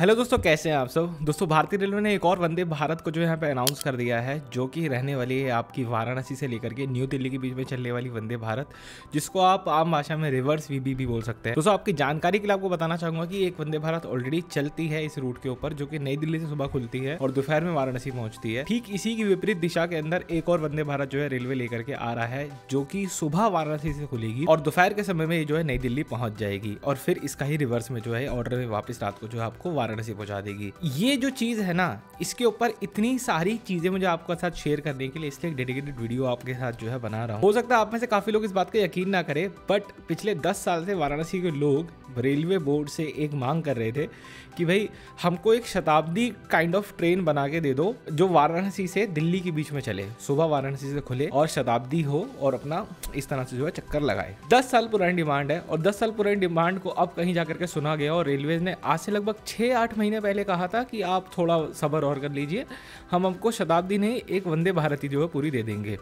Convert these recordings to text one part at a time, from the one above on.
hello दोस्तों कैसे हैं आप सब दोस्तों भारतीय रेलवे ने एक और वंदे भारत को जो यहाँ पे अनाउंस कर दिया है जो कि रहने वाली है आपकी वाराणसी से लेकर के न्यू दिल्ली के बीच में चलने वाली वंदे भारत जिसको आप आम भाषा में रिवर्स वीबी भी बोल सकते हैं दोस्तों आपकी जानकारी के लिए आपको बताना चाहूंगा कि एक वंदे भारत ऑलरेडी चलती है इस रूट के ऊपर जो कि नई दिल्ली से सुबह खुलती है और दोपहर में वाराणसी पहुंचती है ठीक इसी की विपरीत दिशा के अंदर एक और वंदे भारत जो है रेलवे लेकर के आ रहा है जो की सुबह वाराणसी से खुलेगी और दोपहर के समय में जो है नई दिल्ली पहुंच जाएगी और फिर इसका ही रिवर्स में जो है ऑर्डर में वापस रात को जो है आपको वाराणसी पहुंचा देगी ये जो चीज़ है ना इसके ऊपर इतनी सारी चीज़ें मुझे आपके साथ शेयर करने के लिए इसलिए डेडिकेटेड वीडियो आपके साथ जो है बना रहा हूँ हो सकता है आप में से काफ़ी लोग इस बात का यकीन ना करें बट पिछले दस साल से वाराणसी के लोग रेलवे बोर्ड से एक मांग कर रहे थे कि भाई हमको एक शताब्दी काइंड ऑफ ट्रेन बना के दे दो जो वाराणसी से दिल्ली के बीच में चले सुबह वाराणसी से खुले और शताब्दी हो और अपना इस तरह से जो है चक्कर लगाए दस साल पुरानी डिमांड है और दस साल पुरानी डिमांड को अब कहीं जाकर के सुना गया और रेलवे ने आज से लगभग छह आठ महीने पहले कहा था कि आप थोड़ा सबर और कर लीजिए हम आपको शताब्दी नहीं एक वंदे भारत ही जो है पूरी दे देंगे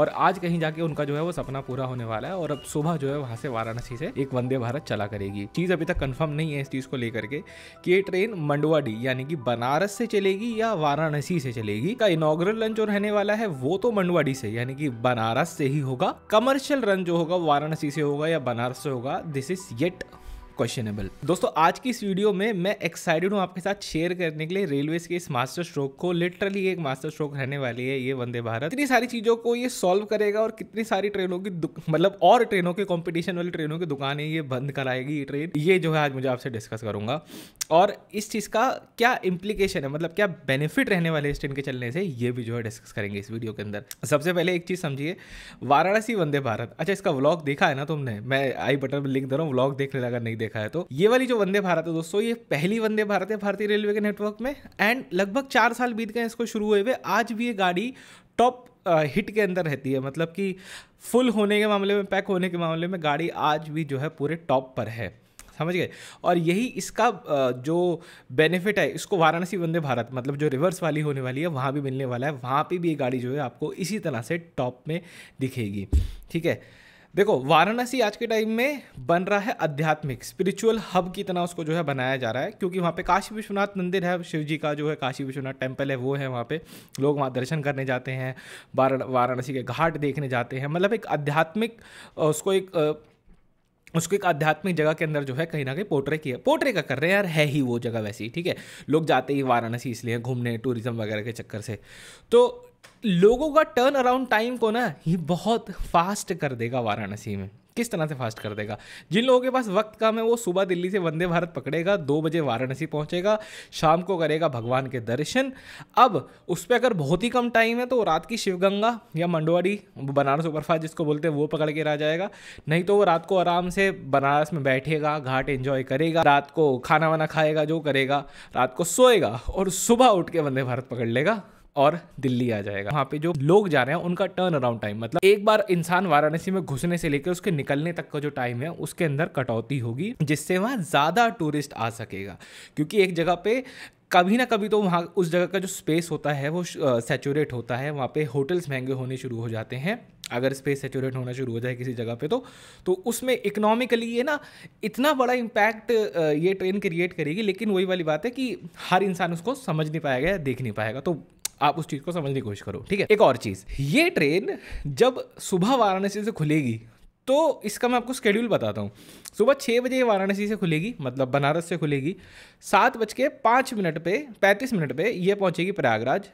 और आज कहीं जाके उनका जो है वो सपना पूरा होने वाला है और अब सुबह जो है वहाँ से वाराणसी से एक वंदे भारत चला करेगी चीज़ अभी तक कन्फर्म नहीं है इस चीज़ को लेकर के कि ये ट्रेन मंडवाडी यानी कि बनारस से चलेगी या वाराणसी से चलेगी का इनोग्रल रन जो रहने वाला है वो तो मंडवाड़ी से यानी कि बनारस से ही होगा कमर्शियल रन जो होगा वाराणसी से होगा या बनारस से होगा दिस इज येट क्वेश्चनेबल दोस्तों आज की इस वीडियो में मैं एक्साइटेड हूँ आपके साथ शेयर करने के लिए रेलवे के इस मास्टर स्ट्रोक को लिटरली एक मास्टर स्ट्रोक रहने वाली है ये वंदे भारत इतनी सारी चीजों को ये सॉल्व करेगा और कितनी सारी ट्रेनों की मतलब और ट्रेनों के कॉम्पिटिशन वाली ट्रेनों की दुकानें ये बंद कराएगी ये ट्रेन ये जो है आज मुझे आपसे डिस्कस करूंगा और इस चीज़ का क्या इम्प्लीकेशन है मतलब क्या बेनिफिट रहने वाले इस ट्रेन के चलने से ये भी जो है डिस्कस करेंगे इस वीडियो के अंदर सबसे पहले एक चीज़ समझिए वाराणसी वंदे भारत अच्छा इसका व्लॉग देखा है ना तुमने मैं आई बटन पर लिंक दे रहा हूँ व्लॉग देख लेना अगर नहीं देख देखा है तो ये वाली जो वंदे भारत है दोस्तों ये पहली वंदे भारत है भारतीय रेलवे के नेटवर्क में एंड लगभग चार साल बीत गए इसको शुरू हुए हुए आज भी ये गाड़ी टॉप हिट के अंदर रहती है मतलब कि फुल होने के मामले में पैक होने के मामले में गाड़ी आज भी जो है पूरे टॉप पर है समझ गए और यही इसका जो बेनिफिट है इसको वाराणसी वंदे भारत मतलब जो रिवर्स वाली होने वाली है वहाँ भी मिलने वाला है वहाँ पे भी ये गाड़ी जो है आपको इसी तरह से टॉप में दिखेगी ठीक है देखो वाराणसी आज के टाइम में बन रहा है आध्यात्मिक स्पिरिचुअल हब की तरह उसको जो है बनाया जा रहा है क्योंकि वहाँ पे काशी विश्वनाथ मंदिर है शिव जी का जो है काशी विश्वनाथ टेम्पल है वो है वहाँ पे लोग वहाँ दर्शन करने जाते हैं वाराणसी के घाट देखने जाते हैं मतलब एक आध्यात्मिक उसको एक उसको एक आध्यात्मिक जगह के अंदर जो है कहीं ना कहीं पोर्ट्रे किया पोर्ट्रे का कर रहे हैं यार है ही वो जगह वैसी ठीक है लोग जाते ही वाराणसी इसलिए घूमने टूरिज्म वगैरह के चक्कर से तो लोगों का टर्न अराउंड टाइम को ना ये बहुत फास्ट कर देगा वाराणसी में किस तरह से फास्ट कर देगा जिन लोगों के पास वक्त कम है वो सुबह दिल्ली से वंदे भारत पकड़ेगा दो बजे वाराणसी पहुंचेगा शाम को करेगा भगवान के दर्शन अब उस पर अगर बहुत ही कम टाइम है तो रात की शिवगंगा या मंडवाड़ी बनारस सुपरफास्ट जिसको बोलते हैं वो पकड़ के रह जाएगा नहीं तो वो रात को आराम से बनारस में बैठेगा घाट एंजॉय करेगा रात को खाना वाना खाएगा जो करेगा रात को सोएगा और सुबह उठ के वंदे भारत पकड़ लेगा और दिल्ली आ जाएगा वहाँ पे जो लोग जा रहे हैं उनका टर्न अराउंड टाइम मतलब एक बार इंसान वाराणसी में घुसने से लेकर उसके निकलने तक का जो टाइम है उसके अंदर कटौती होगी जिससे वहाँ ज़्यादा टूरिस्ट आ सकेगा क्योंकि एक जगह पे कभी ना कभी तो वहाँ उस जगह का जो स्पेस होता है वो सेचूरेट होता है वहाँ पे होटल्स महंगे होने शुरू हो जाते हैं अगर स्पेस सेचूरेट होना शुरू हो जाए किसी जगह पे तो तो उसमें इकोनॉमिकली ये ना इतना बड़ा इम्पैक्ट ये ट्रेन क्रिएट करेगी लेकिन वही वाली बात है कि हर इंसान उसको समझ नहीं पाएगा या देख नहीं पाएगा तो आप उस चीज़ को समझने की कोशिश करो ठीक है एक और चीज़ ये ट्रेन जब सुबह वाराणसी से खुलेगी तो इसका मैं आपको स्केड्यूल बताता हूँ सुबह छः बजे वाराणसी से खुलेगी मतलब बनारस से खुलेगी सात बज के पाँच मिनट पे पैंतीस मिनट पे ये पहुँचेगी प्रयागराज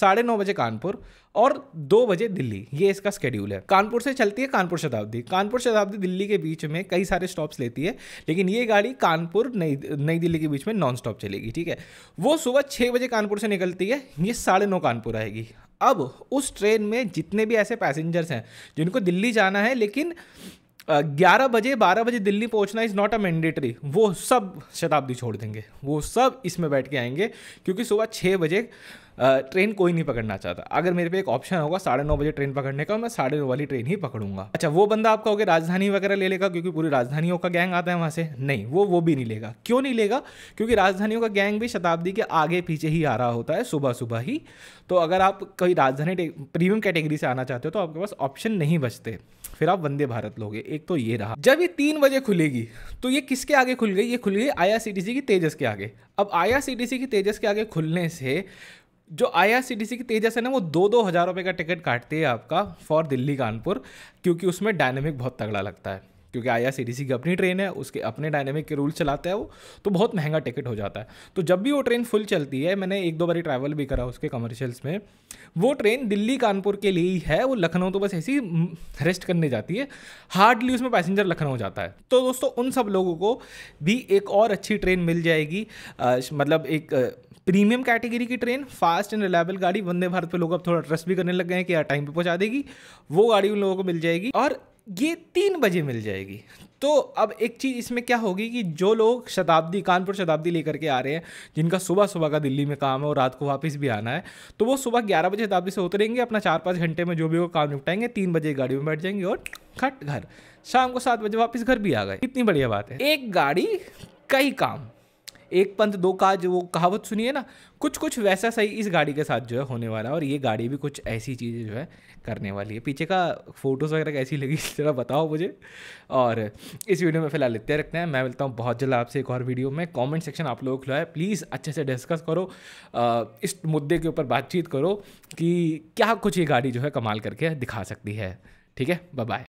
साढ़े नौ बजे कानपुर और दो बजे दिल्ली ये इसका स्केड्यूल है कानपुर से चलती है कानपुर शताब्दी कानपुर शताब्दी दिल्ली के बीच में कई सारे स्टॉप्स लेती है लेकिन ये गाड़ी कानपुर नई नई दिल्ली के बीच में नॉन स्टॉप चलेगी ठीक है वो सुबह छः बजे कानपुर से निकलती है ये साढ़े नौ कानपुर आएगी अब उस ट्रेन में जितने भी ऐसे पैसेंजर्स हैं जिनको दिल्ली जाना है लेकिन ग्यारह बजे बारह बजे दिल्ली पहुंचना इज़ नॉट अ मैंडेटरी वो सब शताब्दी छोड़ देंगे वो सब इसमें बैठ के आएंगे क्योंकि सुबह छः बजे ट्रेन कोई नहीं पकड़ना चाहता अगर मेरे पे एक ऑप्शन होगा साढ़े नौ बजे ट्रेन पकड़ने का मैं साढ़े नौ वाली ट्रेन ही पकड़ूंगा अच्छा वो बंदा आपका होगा राजधानी वगैरह ले लेगा क्योंकि पूरी राजधानियों का गैंग आता है वहाँ से नहीं वो वो भी नहीं लेगा क्यों नहीं लेगा क्योंकि राजधानियों का गैंग भी शताब्दी के आगे पीछे ही आ रहा होता है सुबह सुबह ही तो अगर आप कोई राजधानी प्रीमियम कैटेगरी से आना चाहते हो तो आपके पास ऑप्शन नहीं बचते फिर आप वंदे भारत लोगे एक तो ये रहा जब ये तीन बजे खुलेगी तो ये किसके आगे खुल गई ये खुल गई सी की तेजस के आगे अब सी की तेजस के आगे खुलने से जो आई आर सी सी की तेजस है ना वो दो दो हज़ार रुपये का टिकट काटती है आपका फॉर दिल्ली कानपुर क्योंकि उसमें डायनेमिक बहुत तगड़ा लगता है क्योंकि आई आर सी सी की अपनी ट्रेन है उसके अपने डायनेमिक के रूल चलाता है वो तो बहुत महंगा टिकट हो जाता है तो जब भी वो ट्रेन फुल चलती है मैंने एक दो बारी ट्रैवल भी करा उसके कमर्शियल्स में वो ट्रेन दिल्ली कानपुर के लिए ही है वो लखनऊ तो बस ऐसी रेस्ट करने जाती है हार्डली उसमें पैसेंजर लखनऊ जाता है तो दोस्तों उन सब लोगों को भी एक और अच्छी ट्रेन मिल जाएगी आ, मतलब एक प्रीमियम कैटेगरी की ट्रेन फास्ट एंड रिलायबल गाड़ी वंदे भारत पे लोग अब थोड़ा ट्रस्ट भी करने लग गए हैं कि यार टाइम पे पहुंचा देगी वो गाड़ी उन लोगों को मिल जाएगी और ये तीन बजे मिल जाएगी तो अब एक चीज़ इसमें क्या होगी कि जो लोग शताब्दी कानपुर शताब्दी लेकर के आ रहे हैं जिनका सुबह सुबह का दिल्ली में काम है और रात को वापस भी आना है तो वो सुबह ग्यारह बजे शताब्दी से उतरेंगे अपना चार पाँच घंटे में जो भी वो काम निपटाएंगे तीन बजे गाड़ी में बैठ जाएंगे और खट घर शाम को सात बजे वापस घर भी आ गए कितनी बढ़िया बात है एक गाड़ी कई काम एक पंथ दो काज वो कहावत सुनिए ना कुछ कुछ वैसा सही इस गाड़ी के साथ जो है होने वाला है और ये गाड़ी भी कुछ ऐसी चीज़ें जो है करने वाली है पीछे का फोटोज़ वगैरह कैसी लगी जरा बताओ मुझे और इस वीडियो में फिलहाल इतने रखते हैं मैं मिलता हूँ बहुत जल्द आपसे एक और वीडियो में कॉमेंट सेक्शन आप लोगों को खुला है प्लीज़ अच्छे से डिस्कस करो इस मुद्दे के ऊपर बातचीत करो कि क्या कुछ ये गाड़ी जो है कमाल करके दिखा सकती है ठीक है बाय